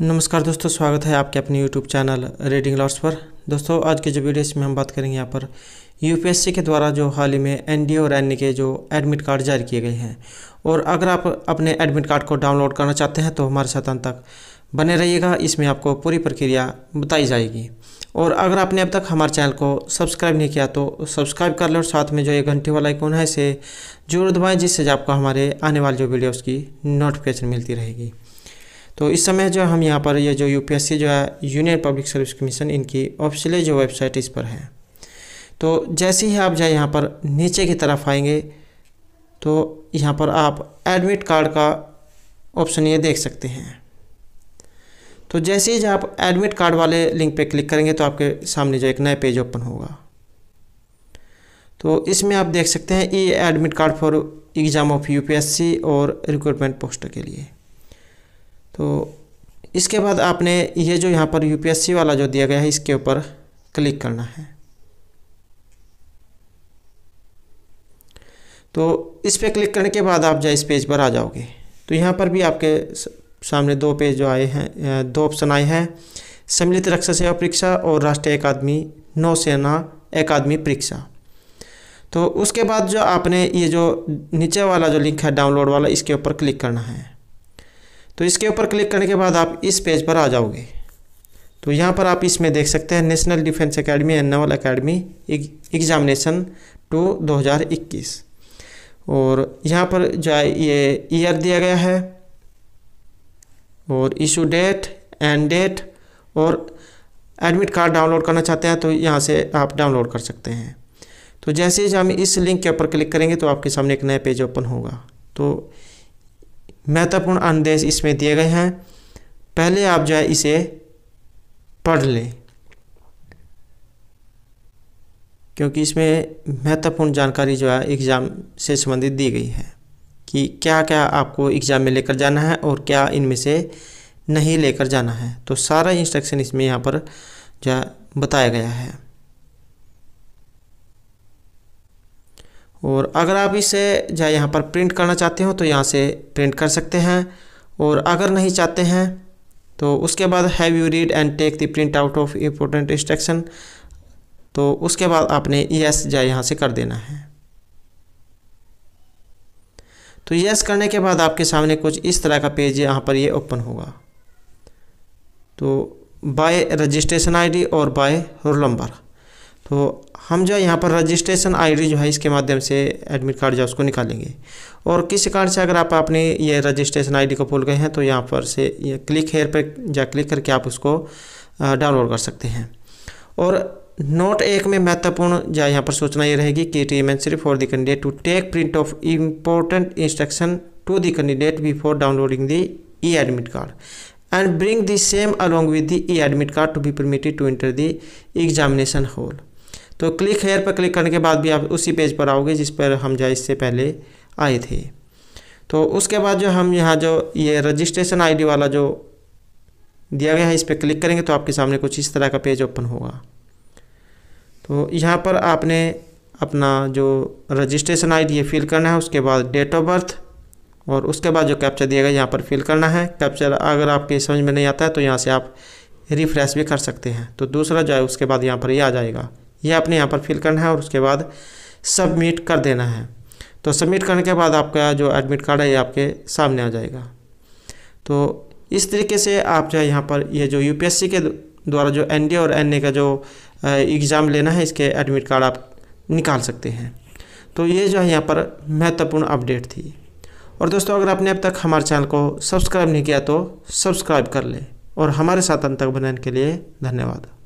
नमस्कार दोस्तों स्वागत है आपके अपने YouTube चैनल रीडिंग लॉट्स पर दोस्तों आज के जो वीडियो इसमें हम बात करेंगे यहाँ पर यूपीएससी के द्वारा जो हाल ही में एनडीए और एनए के जो एडमिट कार्ड जारी किए गए हैं और अगर आप अपने एडमिट कार्ड को डाउनलोड करना चाहते हैं तो हमारे साथ अंत तक बने रहिएगा इसमें आपको पूरी प्रक्रिया बताई जाएगी और अगर आपने अब तक हमारे चैनल को सब्सक्राइब नहीं किया तो सब्सक्राइब कर लें और साथ में जो एक घंटे वाला आइकॉन है इसे जरूर दबाएँ जिससे आपको हमारे आने वाले जो वीडियोज़ की नोटिफिकेशन मिलती रहेगी तो इस समय जो हम यहाँ पर ये जो यूपीएससी जो है यूनियन पब्लिक सर्विस कमीशन इनकी ऑफिशियल जो वेबसाइट इस पर है तो जैसे ही आप जाए यहाँ पर नीचे की तरफ आएंगे तो यहाँ पर आप एडमिट कार्ड का ऑप्शन ये देख सकते हैं तो जैसे ही जो आप एडमिट कार्ड वाले लिंक पे क्लिक करेंगे तो आपके सामने जो एक नया पेज ओपन होगा तो इसमें आप देख सकते हैं e admit card for exam of UPSC और रिक्रूटमेंट पोस्ट के लिए तो इसके बाद आपने ये जो यहाँ पर यूपीएससी वाला जो दिया गया है इसके ऊपर क्लिक करना है तो इस पर क्लिक करने के बाद आप जाए इस पेज पर आ जाओगे तो यहाँ पर भी आपके सामने दो पेज जो आए हैं दो ऑप्शन आए हैं सम्मिलित रक्षा सेवा परीक्षा और राष्ट्रीय अकादमी नौसेना अकादमी परीक्षा तो उसके बाद जो आपने ये जो नीचे वाला जो लिंक है डाउनलोड वाला इसके ऊपर क्लिक करना है तो इसके ऊपर क्लिक करने के बाद आप इस पेज पर आ जाओगे तो यहाँ पर आप इसमें देख सकते हैं National Defence Academy and Naval Academy examination two 2021 और यहाँ पर जो ये ईयर दिया गया है और इशू डेट एंड डेट और एडमिट कार्ड डाउनलोड करना चाहते हैं तो यहाँ से आप डाउनलोड कर सकते हैं तो जैसे ही हम इस लिंक के ऊपर क्लिक करेंगे तो आपके सामने एक नया पेज ओपन होगा तो महत्वपूर्ण अनुदेश इसमें दिए गए हैं पहले आप जो है इसे पढ़ लें क्योंकि इसमें महत्वपूर्ण जानकारी जो है एग्ज़ाम से संबंधित दी गई है कि क्या क्या आपको एग्ज़ाम में लेकर जाना है और क्या इनमें से नहीं लेकर जाना है तो सारा इंस्ट्रक्शन इसमें यहाँ पर जो बताया गया है और अगर आप इसे जो यहाँ पर प्रिंट करना चाहते हो तो यहाँ से प्रिंट कर सकते हैं और अगर नहीं चाहते हैं तो उसके बाद have you read and take the print out of important instruction तो उसके बाद आपने यस जा यहाँ से कर देना है तो यस करने के बाद आपके सामने कुछ इस तरह का पेज यहाँ पर ये ओपन होगा तो बाय रजिस्ट्रेशन आईडी और बाय रोल नंबर तो हम जो है यहाँ पर रजिस्ट्रेशन आईडी जो है इसके माध्यम से एडमिट कार्ड जो है उसको निकालेंगे और किसी कारण से अगर आप अपने ये रजिस्ट्रेशन आईडी को भूल गए हैं तो यहाँ पर से ये क्लिक हेयर पर जा क्लिक करके आप उसको डाउनलोड कर सकते हैं और नोट एक में महत्वपूर्ण जो यहाँ पर सोचना ये रहेगी कि it is necessary for the candidate to take print of important instruction to the candidate before downloading the e admit card and bring the same along with the e admit card to be permitted to enter the examination hall तो click here पर click करने के बाद भी आप उसी page पर आओगे जिस पर हम जो इससे पहले आए थे तो उसके बाद जो हम यहाँ जो ये रजिस्ट्रेशन आईडी वाला जो दिया गया है इस पर क्लिक करेंगे तो आपके सामने कुछ इस तरह का पेज ओपन होगा तो यहाँ पर आपने अपना जो रजिस्ट्रेशन आईडी है फिल करना है उसके बाद डेट ऑफ बर्थ और उसके बाद जो कैप्चर दिया गया यहाँ पर फिल करना है कैप्चर अगर आपके समझ में नहीं आता है तो यहाँ से आप रिफ्रेश भी कर सकते हैं तो दूसरा जो है उसके बाद यहाँ पर ये यह आ जाएगा ये आपने यहाँ पर फिल करना है और उसके बाद सबमिट कर देना है तो सबमिट करने के बाद आपका जो एडमिट कार्ड है ये आपके सामने आ जाएगा तो इस तरीके से आप जो है यहाँ पर ये जो यूपीएससी के द्वारा जो एनडीए और एनए का जो एग्ज़ाम लेना है इसके एडमिट कार्ड आप निकाल सकते हैं तो ये जो है यहाँ पर महत्वपूर्ण अपडेट थी और दोस्तों अगर आपने अब तक हमारे चैनल को सब्सक्राइब नहीं किया तो सब्सक्राइब कर लें और हमारे साथ अंत तक बनाने के लिए धन्यवाद